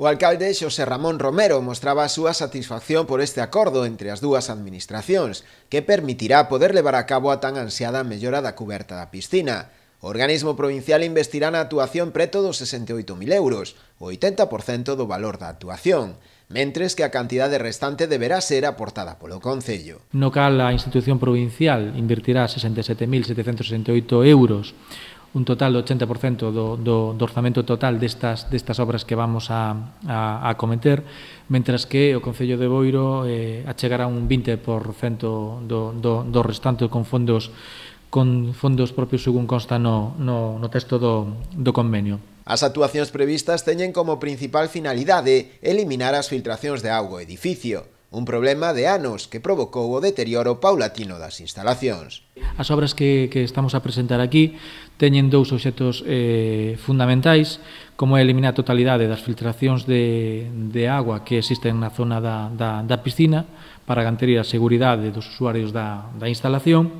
O alcalde Xosé Ramón Romero mostraba a súa satisfacción por este acordo entre as dúas administracións, que permitirá poder levar a cabo a tan ansiada mellora da coberta da piscina. O organismo provincial investirá na actuación preto dos 68.000 euros, o 80% do valor da actuación, mentres que a cantidade restante deberá ser aportada polo Concello. No cal a institución provincial invertirá 67.768 euros un total do 80% do, do, do orzamento total destas, destas obras que vamos a, a, a cometer, mentras que o Concello de Boiro eh, achegará un 20% do, do, do restante con fondos con fondos propios según consta no, no, no texto do, do convenio. As actuacións previstas teñen como principal finalidade eliminar as filtracións de o edificio, un problema de anos que provocou o deterioro paulatino das instalacións. As obras que, que estamos a presentar aquí teñen dous objetos eh, fundamentais, como é eliminar a totalidade das filtracións de, de agua que existen na zona da, da, da piscina para garantir a seguridade dos usuarios da, da instalación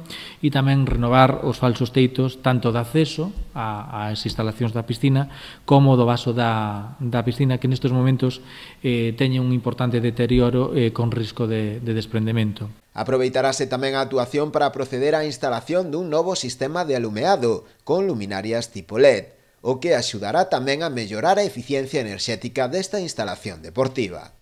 e tamén renovar os falsos teitos tanto de acceso a, as instalacións da piscina como do vaso da, da piscina que nestes momentos eh, teñe un importante deterioro eh, con risco de, de desprendemento. Aproveitarase tamén a actuación para proceder á instalación dun novo sistema de alumeado con luminarias tipo LED o que axudará tamén a mellorar a eficiencia enerxética desta instalación deportiva.